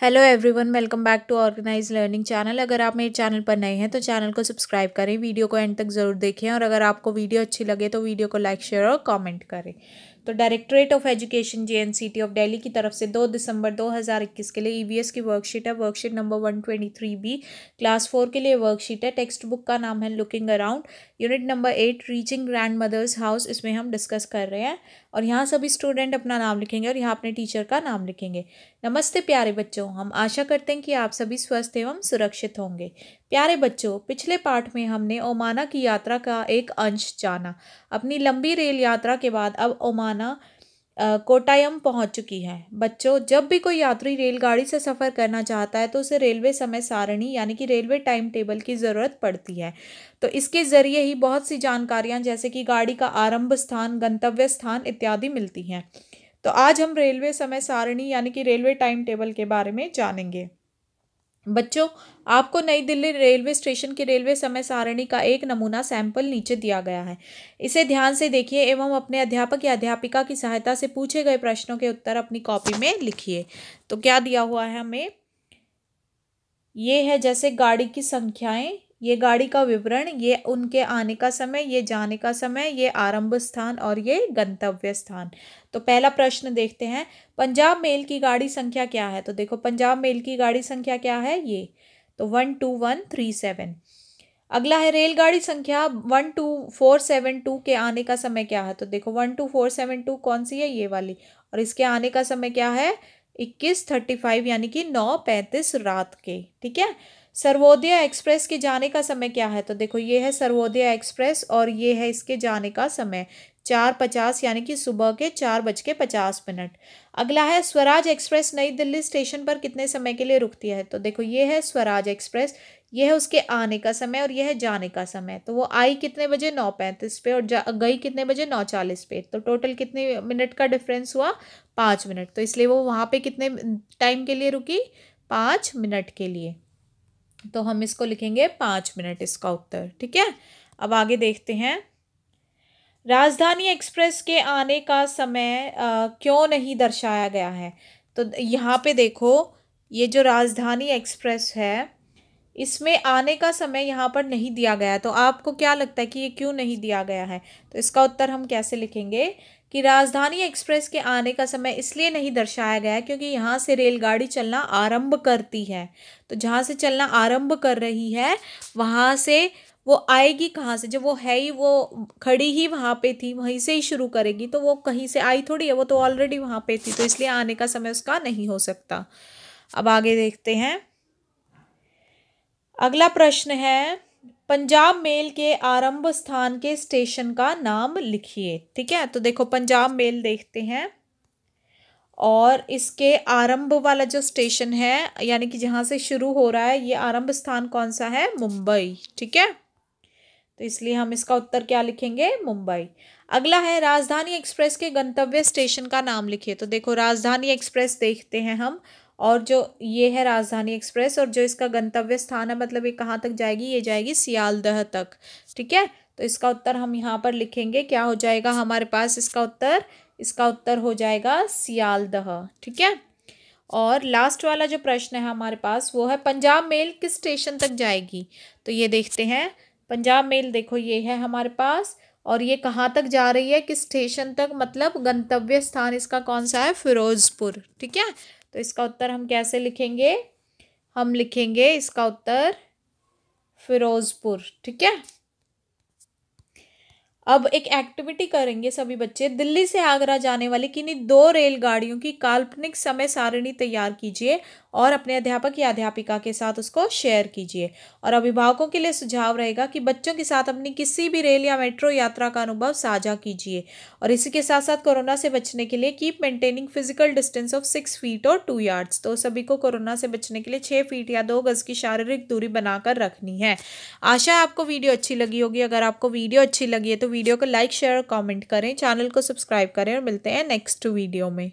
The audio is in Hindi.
hello everyone welcome back to organise learning channel अगर आप मेरे चैनल पर नए हैं तो चैनल को सब्सक्राइब करें वीडियो को एंड तक ज़रूर देखें और अगर आपको वीडियो अच्छी लगे तो वीडियो को लाइक शेयर और कमेंट करें तो डायरेक्टरेट ऑफ एजुकेशन जे ऑफ डेली की तरफ से दो दिसंबर इक्कीस के लिए एस e की वर्कशीट है worksheet number three B class four के लिए वर्कशीट है टेक्स्ट बुक का नाम है looking around unit number eight reaching grandmother's house इसमें हम डिस्कस कर रहे हैं और यहाँ सभी स्टूडेंट अपना नाम लिखेंगे और यहाँ अपने टीचर का नाम लिखेंगे नमस्ते प्यारे बच्चों हम आशा करते हैं कि आप सभी स्वस्थ एवं सुरक्षित होंगे प्यारे बच्चों पिछले पाठ में हमने ओमाना की यात्रा का एक अंश जाना अपनी लंबी रेल यात्रा के बाद अब ओमाना कोटायम पहुंच चुकी है बच्चों जब भी कोई यात्री रेलगाड़ी से सफ़र करना चाहता है तो उसे रेलवे समय सारणी यानी कि रेलवे टाइम टेबल की ज़रूरत पड़ती है तो इसके ज़रिए ही बहुत सी जानकारियां जैसे कि गाड़ी का आरंभ स्थान गंतव्य स्थान इत्यादि मिलती हैं तो आज हम रेलवे समय सारणी यानी कि रेलवे टाइम टेबल के बारे में जानेंगे बच्चों आपको नई दिल्ली रेलवे स्टेशन की रेलवे समय सारणी का एक नमूना सैंपल नीचे दिया गया है इसे ध्यान से देखिए एवं अपने अध्यापक या अध्यापिका की सहायता से पूछे गए प्रश्नों के उत्तर अपनी कॉपी में लिखिए तो क्या दिया हुआ है हमें ये है जैसे गाड़ी की संख्याएं ये गाड़ी का विवरण ये उनके आने का समय ये जाने का समय ये आरंभ स्थान और ये गंतव्य स्थान तो पहला प्रश्न देखते हैं पंजाब मेल की गाड़ी संख्या क्या है तो देखो पंजाब मेल की गाड़ी संख्या क्या है ये तो one two one three seven अगला है रेलगाड़ी संख्या one two four seven two के आने का समय क्या है तो देखो one two four seven two कौन सी है ये वाली और इसके आने का समय क्या है इक्कीस थर्टी फाइव यानी कि नौ पैंतीस रात के ठीक है सर्वोदय एक्सप्रेस के जाने का समय क्या है तो देखो ये है सर्वोदय एक्सप्रेस और ये है इसके जाने का समय चार पचास यानी कि सुबह के चार बज के पचास मिनट अगला है स्वराज एक्सप्रेस नई दिल्ली स्टेशन पर कितने समय के लिए रुकती है तो देखो ये है स्वराज एक्सप्रेस यह है उसके आने का समय और यह है जाने का समय तो वो आई कितने बजे नौ पैंतीस पे और जा गई कितने बजे नौ चालीस पे तो टोटल कितने मिनट का डिफरेंस हुआ पाँच मिनट तो इसलिए वो वहाँ पे कितने टाइम के लिए रुकी पाँच मिनट के लिए तो हम इसको लिखेंगे पाँच मिनट इसका उत्तर ठीक है अब आगे देखते हैं राजधानी एक्सप्रेस के आने का समय आ, क्यों नहीं दर्शाया गया है तो यहाँ पे देखो ये जो राजधानी एक्सप्रेस है इसमें आने का समय यहाँ पर नहीं दिया गया तो आपको क्या लगता है कि ये क्यों नहीं दिया गया है तो इसका उत्तर हम कैसे लिखेंगे कि राजधानी एक्सप्रेस के आने का समय इसलिए नहीं दर्शाया गया है क्योंकि यहाँ से रेलगाड़ी चलना आरंभ करती है तो जहाँ से चलना आरंभ कर रही है वहाँ से वो आएगी कहाँ से जब वो है ही वो खड़ी ही वहाँ पे थी वहीं से ही शुरू करेगी तो वो कहीं से आई थोड़ी है वो तो ऑलरेडी वहाँ पे थी तो इसलिए आने का समय उसका नहीं हो सकता अब आगे देखते हैं अगला प्रश्न है पंजाब मेल के आरंभ स्थान के स्टेशन का नाम लिखिए ठीक है तो देखो पंजाब मेल देखते हैं और इसके आरंभ वाला जो स्टेशन है यानी कि जहाँ से शुरू हो रहा है ये आरंभ स्थान कौन सा है मुंबई ठीक है तो इसलिए हम इसका उत्तर क्या लिखेंगे मुंबई अगला है राजधानी एक्सप्रेस के गंतव्य स्टेशन का नाम लिखिए तो देखो राजधानी एक्सप्रेस देखते हैं हम और जो ये है राजधानी एक्सप्रेस और जो इसका गंतव्य स्थान है मतलब ये कहाँ तक जाएगी ये जाएगी सियालदह तक ठीक है तो इसका उत्तर हम यहाँ पर लिखेंगे क्या हो जाएगा हमारे पास इसका उत्तर इसका उत्तर हो जाएगा सियालदह ठीक है और लास्ट वाला जो प्रश्न है हमारे पास वो है पंजाब मेल किस स्टेशन तक जाएगी तो ये देखते हैं पंजाब मेल देखो ये है हमारे पास और ये कहाँ तक जा रही है किस स्टेशन तक मतलब गंतव्य स्थान इसका कौन सा है फिरोजपुर ठीक है तो इसका उत्तर हम कैसे लिखेंगे हम लिखेंगे इसका उत्तर फिरोजपुर ठीक है अब एक एक्टिविटी करेंगे सभी बच्चे दिल्ली से आगरा जाने वाली किन्हीं दो रेलगाड़ियों की काल्पनिक समय सारणी तैयार कीजिए और अपने अध्यापक या अध्यापिका के साथ उसको शेयर कीजिए और अभिभावकों के लिए सुझाव रहेगा कि बच्चों के साथ अपनी किसी भी रेल या मेट्रो यात्रा का अनुभव साझा कीजिए और इसी के साथ साथ कोरोना से बचने के लिए keep maintaining physical distance of six feet और टू यार्ड्स तो सभी को कोरोना से बचने के लिए छः फीट या दो गज़ की शारीरिक दूरी बनाकर रखनी है आशा आपको वीडियो अच्छी लगी होगी अगर आपको वीडियो अच्छी लगी है तो वीडियो को लाइक शेयर और कॉमेंट करें चैनल को सब्सक्राइब करें और मिलते हैं नेक्स्ट वीडियो में